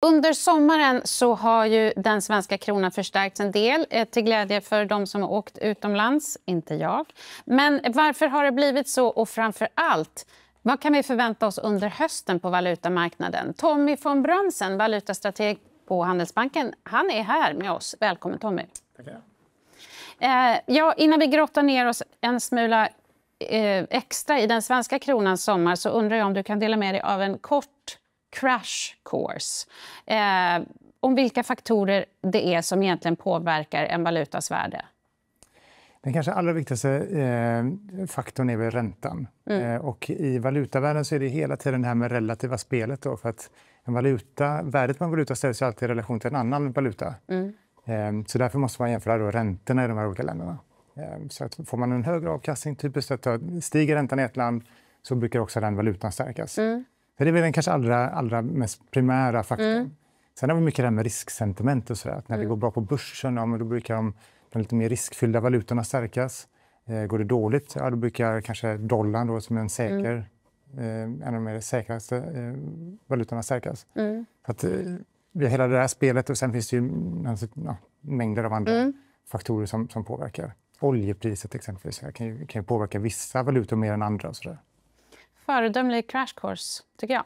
Under sommaren så har ju den svenska kronan förstärkts en del eh, till glädje för de som har åkt utomlands, inte jag. Men varför har det blivit så och framför allt vad kan vi förvänta oss under hösten på valutamarknaden? Tommy von Brömsen, valutastrateg på Handelsbanken, han är här med oss. Välkommen, Tommy. Tackar. Eh, ja, innan vi grottar ner oss en smula eh, extra i den svenska kronans sommar så undrar jag om du kan dela med dig av en kort crash course eh, om vilka faktorer det är som egentligen påverkar en valutas värde. Den kanske allra viktigaste eh, faktorn är väl räntan. Mm. Eh, och I valutavärlden så är det hela tiden det här med relativa spelet. Då, för att en valuta, värdet på en valuta ställs alltid i relation till en annan valuta. Mm. Eh, så därför måste man jämföra då räntorna i de här olika länderna. Eh, så att får man en högre avkastning, typiskt sett stiger räntan i ett land så brukar också den valutan stärkas. Mm. För det är väl den kanske allra, allra mest primära faktorn. Mm. Sen har vi mycket det här med risksentiment och sådär. Att när mm. det går bra på börsen, ja, då brukar de, de lite mer riskfyllda valutorna stärkas. Eh, går det dåligt, ja, då brukar kanske dollarn då, som är en mm. säker mm. eh, en av de mer säkraste eh, valutorna stärkas. Mm. Så att, eh, vi har hela det här spelet och sen finns det ju alltså, ja, mängder av andra mm. faktorer som, som påverkar. Oljepriset exempelvis kan ju, kan ju påverka vissa valutor mer än andra. Och sådär. Föredömlig crash course, tycker jag.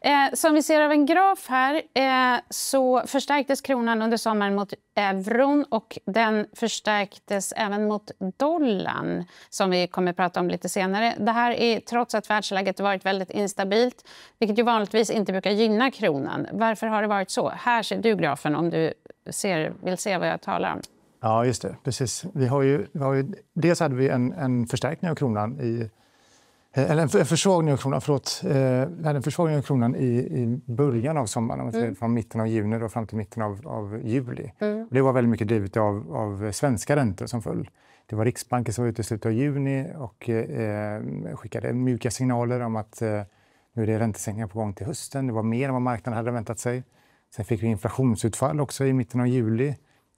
Eh, som vi ser av en graf här eh, så förstärktes kronan under sommaren mot euron och den förstärktes även mot dollarn, som vi kommer att prata om lite senare. Det här är trots att världsläget varit väldigt instabilt vilket ju vanligtvis inte brukar gynna kronan. Varför har det varit så? Här ser du grafen om du ser, vill se vad jag talar om. Ja, just det. Precis. Vi har ju, vi har ju, dels hade vi en, en förstärkning av kronan i Eh, eller en försvagning av kronan, förlåt, eh, en försvagning av kronan i, i början av sommaren, mm. från mitten av juni då, fram till mitten av, av juli. Mm. Det var väldigt mycket drivet av, av svenska räntor som föll. Det var Riksbanken som var ute i slutet av juni och eh, skickade mjuka signaler om att eh, nu är det räntesänkningar på gång till hösten. Det var mer än vad marknaden hade väntat sig. Sen fick vi inflationsutfall också i mitten av juli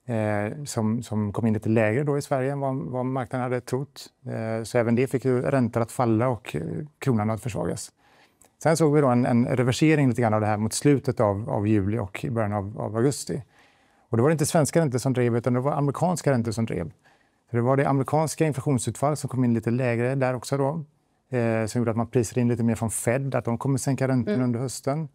eh, som, som kom in lite lägre då i Sverige än vad, vad marknaden hade trott. Eh, så även det fick ju räntor att falla och eh, kronan att försvagas. Sen såg vi då en, en reversering lite grann av det här mot slutet av, av juli och i början av, av, augusti. Och då var det inte svenska räntor som drev, utan det var amerikanska räntor som drev. Så det var det amerikanska inflationsutfall som kom in lite lägre där också då, eh, som gjorde att man prisade in lite mer från Fed, att de kommer sänka räntorna mm. under hösten.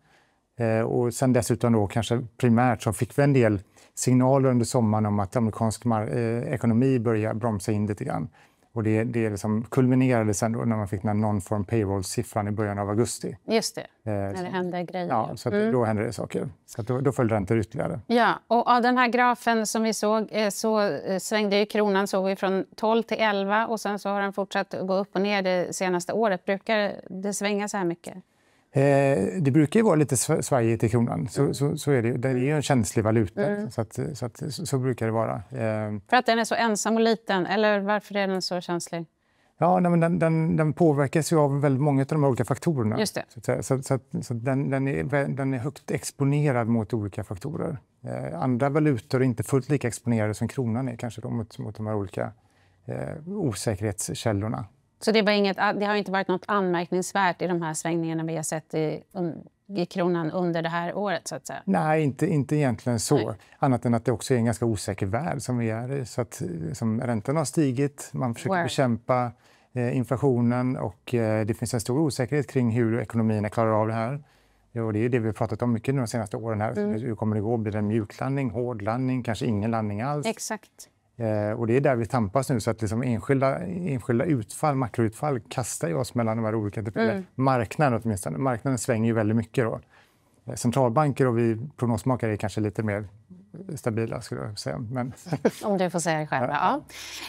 Eh, och sen dessutom då kanske primärt så fick vi en del signaler under sommaren om att amerikansk eh, ekonomi börjar bromsa in lite grann. Och det, det liksom kulminerade sen då när man fick den non-form payroll-siffran i början av augusti. Just det, eh, när det hände grejer. Ja, så mm. då hände det saker. Så då, då föll räntor ytterligare. Ja, och av den här grafen som vi såg så svängde ju kronan såg vi från 12 till 11 och sen så har den fortsatt gå upp och ner det senaste året. Brukar det svänga så här mycket? Eh, det brukar ju vara lite svajigt i kronan. Så, mm. så, så, är det, det är ju en känslig valuta. Mm. Så, att, så, att, så, brukar det vara. Eh, För att den är så ensam och liten? Eller varför är den så känslig? Ja, men den, den, den påverkas ju av väldigt många av de olika faktorerna. Just det. Så, så, så den, den, är, den är högt exponerad mot olika faktorer. Eh, andra valutor är inte fullt lika exponerade som kronan är kanske då, mot, mot de här olika eh, osäkerhetskällorna. Så det, var inget, det har inte varit något anmärkningsvärt i de här svängningarna vi har sett i, i kronan under det här året? så att säga? Nej, inte, inte egentligen så. Nej. Annat än att det också är en ganska osäker värld som vi är i. Så att, som, räntorna har stigit, man försöker Where? bekämpa eh, inflationen och eh, det finns en stor osäkerhet kring hur ekonomierna klarar av det här. Och det är det vi har pratat om mycket de senaste åren. här. Mm. Hur kommer det gå? Blir det en mjuklandning, hårdlandning, kanske ingen landning alls? Exakt. Eh, och det är där vi tampas nu. Så att liksom enskilda, enskilda utfall, makroutfall kastar ju oss mellan de här olika... Typ- mm. Marknaden åtminstone. Marknaden svänger ju väldigt mycket. Då. Eh, centralbanker och vi prognosmakare är kanske lite mer stabila, skulle jag säga. Men... Om du får säga det själv. Ja.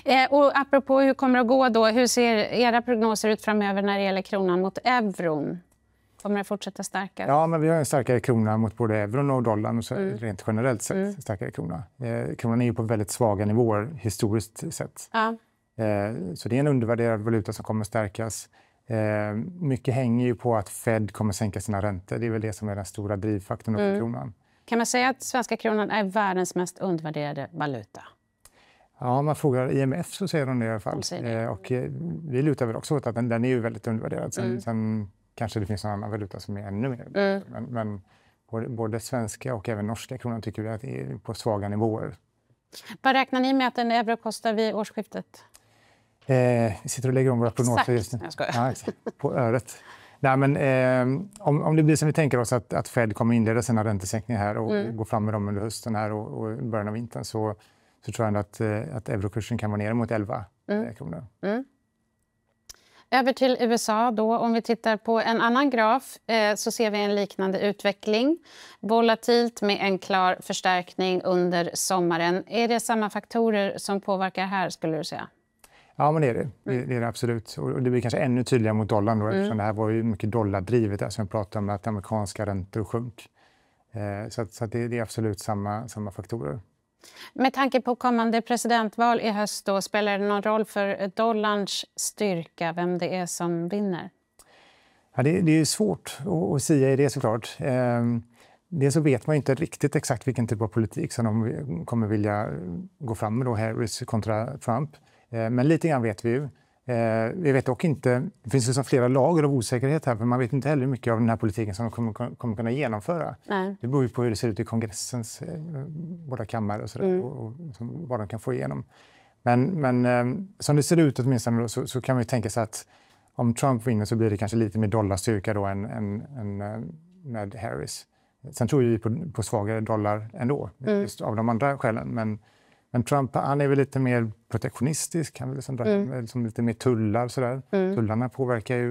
ja. Eh, och apropå hur kommer det att gå, då, hur ser era prognoser ut framöver när det gäller kronan mot euron? Kommer det fortsätta stärka? Ja, men vi har en starkare krona mot både euron och dollarn och så, mm. rent generellt sett. Mm. starkare krona. Eh, kronan är ju på väldigt svaga nivåer historiskt sett. Ja. Eh, så det är en undervärderad valuta som kommer att stärkas. Eh, mycket hänger ju på att Fed kommer att sänka sina räntor. Det är väl det som är den stora drivfaktorn mm. för kronan. Kan man säga att svenska kronan är världens mest undervärderade valuta? Ja, om man frågar IMF så säger de det i alla fall. De det. Eh, och eh, vi lutar väl också åt att den, den är ju väldigt undervärderad. Sen, mm. sen Kanske det finns en annan valuta som är ännu mer. Mm. Men, men både, svenska och även norska kronan tycker vi att är på svaga nivåer. Vad räknar ni med att en euro kostar vid årsskiftet? Eh, vi sitter och lägger om våra prognoser just nu. Ja, på öret. Nej, men, eh, om, om det blir som vi tänker oss, att, att Fed kommer inleda sina räntesänkningar här och mm. gå fram med dem under hösten här och, och början av vintern så, så tror jag att, eh, att eurokursen kan vara ner mot 11 mm. Eh, kronor. Mm. Över till USA. då. Om vi tittar på en annan graf eh, så ser vi en liknande utveckling. Volatilt med en klar förstärkning under sommaren. Är det samma faktorer som påverkar här? skulle du säga? Ja, men det är det. Det, mm. är det absolut. Och det blir kanske ännu tydligare mot dollarn. Då, mm. eftersom mm. Det här var ju mycket dollardrivet. Alltså vi pratade om att amerikanska räntor sjönk. Eh, så, att, så att det, det, är absolut samma, samma faktorer. Med tanke på kommande presidentval i höst, då, spelar det någon roll för dollarns styrka vem det är som vinner? Ja, det, det är svårt att säga i det, såklart. Ehm, dels så vet man inte riktigt exakt vilken typ av politik som de kommer vilja gå fram med, då, Harris kontra Trump. Ehm, men lite grann vet vi ju. Eh, vi vet dock inte, det finns liksom flera lager av osäkerhet här, för man vet inte heller hur mycket av den här politiken som de kommer, kommer kunna genomföra. Nej. Det beror ju på hur det ser ut i kongressens eh, båda kammare och, sådär, mm. och, och som, vad de kan få igenom. Men, men eh, som det ser ut åtminstone då, så, så kan man ju tänka sig att om Trump vinner så blir det kanske lite mer dollarstyrka då än, än, än med eh, Harris. Sen tror vi på, på svagare dollar ändå, mm. just av de andra skälen. Men, men Trump han är väl lite mer protektionistisk. Han vill liksom dra, mm. liksom lite mer tullar. Sådär. Mm. Tullarna påverkar ju.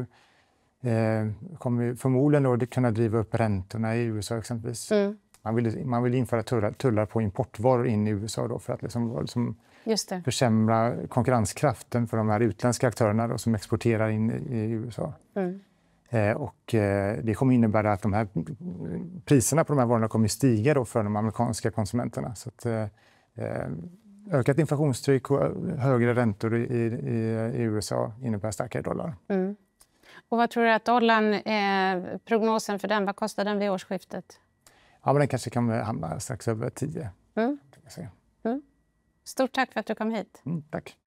Eh, kommer förmodligen då kunna driva upp räntorna i USA exempelvis. Mm. Man, vill, man vill införa tullar, tullar på importvaror in i USA då för att liksom, liksom försämra konkurrenskraften för de här utländska aktörerna då, som exporterar in i, USA. Mm. Eh, och, eh, det kommer innebära att de här priserna på de här varorna kommer stiga då för de amerikanska konsumenterna. Så att, eh, Eh, ökat inflationstryck och högre räntor i, i, i USA innebär starkare dollar. Mm. Och vad tror du att dollarn, eh, prognosen för den, vad kostar den vid årsskiftet? Ja, men den kanske kan hamna strax över 10. Mm. Mm. Stort tack för att du kom hit. Mm, tack.